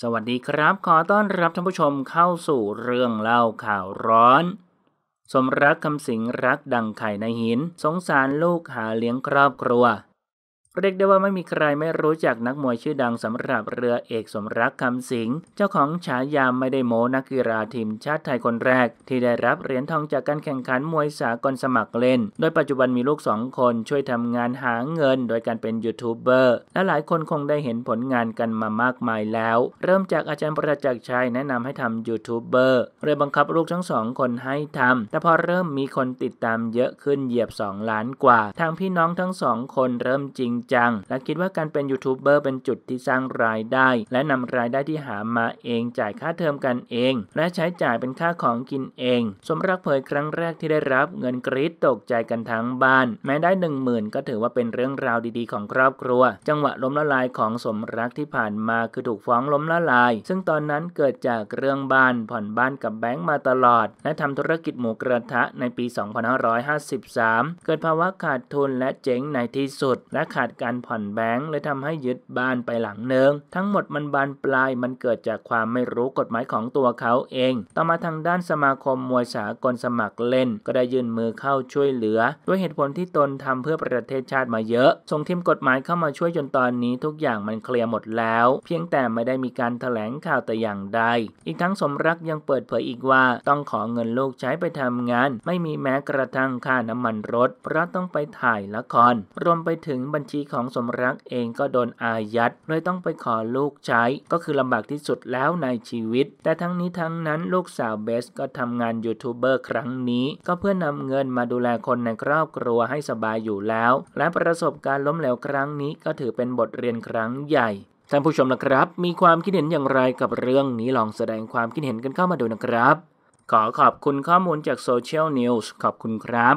สวัสดีครับ ขอต้อนรับท่านผู้ชมเข้าสู่เรื่องเล่าข่าวร้อน สมรักคำสิงรักดังไข่ในหิน สงสารลูกหาเลี้ยงครอบครัวเรียกได้ว่าไม่มีใครไม่รู้จักนักมวยชื่อดังสำหรับเรือเอกสมรักคำสิง เจ้าของฉายามไม่ได้โมนักกีฬาทีมชาติไทยคนแรก ที่ได้รับเหรียญทองจากการแข่งขันมวยสากลสมัครเล่น โดยปัจจุบันมีลูกสองคนช่วยทำงานหาเงิน โดยการเป็นยูทูบเบอร์และหลายคนคงได้เห็นผลงานกันมามากมายแล้ว เริ่มจากอาจารย์ประจักษ์ชัยแนะนำให้ทำยูทูบเบอร์เลยบังคับลูกทั้งสองคนให้ทำแต่พอเริ่มมีคนติดตามเยอะขึ้นเหยียบ2ล้านกว่าทางพี่น้องทั้งสองคนเริ่มจริงจังและคิดว่าการเป็นยูทูบเบอร์เป็นจุดที่สร้างรายได้ และนำรายได้ที่หามาเองจ่ายค่าเทอมกันเอง และใช้จ่ายเป็นค่าของกินเอง สมรักเผยครั้งแรกที่ได้รับเงินกรีดตกใจกันทั้งบ้าน แม้ได้หนึ่งหมื่นก็ถือว่าเป็นเรื่องราวดีๆ ของครอบครัว จังหวะล้มละลายของสมรักที่ผ่านมาคือถูกฟ้องล้มละลาย ซึ่งตอนนั้นเกิดจากเรื่องบ้านผ่อนบ้านกับแบงก์มาตลอด และทำธุรกิจหมูกระทะในปี2553 เกิดภาวะขาดทุนและเจ๊งในที่สุด และขาดการผ่อนแบงค์เลยทำให้ยึดบ้านไปหลังหนึ่งทั้งหมดมันบานปลายมันเกิดจากความไม่รู้กฎหมายของตัวเขาเอง ต่อมาทางด้านสมาคมมวยสากลสมัครเล่น ก็ได้ยื่นมือเข้าช่วยเหลือ ด้วยเหตุผลที่ตนทำเพื่อประเทศชาติมาเยอะส่งทีมกฎหมายเข้ามาช่วยจนตอนนี้ทุกอย่างมันเคลียร์หมดแล้ว เพียงแต่ไม่ได้มีการถแถลงข่าวแต่อย่างใดอีกทั้งสมรักยังเปิดเผยอีกว่าต้องขอเงินลูกใช้ไปทำงาน ไม่มีแม้กระทั่งค่าน้ำมันรถเพราะต้องไปถ่ายละคร รวมไปถึงบัญชีของสมรักเองก็โดนอายัดเลยต้องไปขอลูกใช้ ก็คือลำบากที่สุดแล้วในชีวิต แต่ทั้งนี้ทั้งนั้นลูกสาวเบส ก็ทำงานยูทูบเบอร์ครั้งนี้ ก็เพื่อนำเงินมาดูแลคนในครอบครัวให้สบายอยู่แล้ว และประสบการณ์ล้มเหลวครั้งนี้ก็ถือเป็นบทเรียนครั้งใหญ่ท่านผู้ชมนะครับ มีความคิดเห็นอย่างไรกับเรื่องนี้ลองแสดงความคิดเห็นกันเข้ามาดูนะครับ ขอขอบคุณข้อมูลจากโซเชียลนิวส์ขอบคุณครับ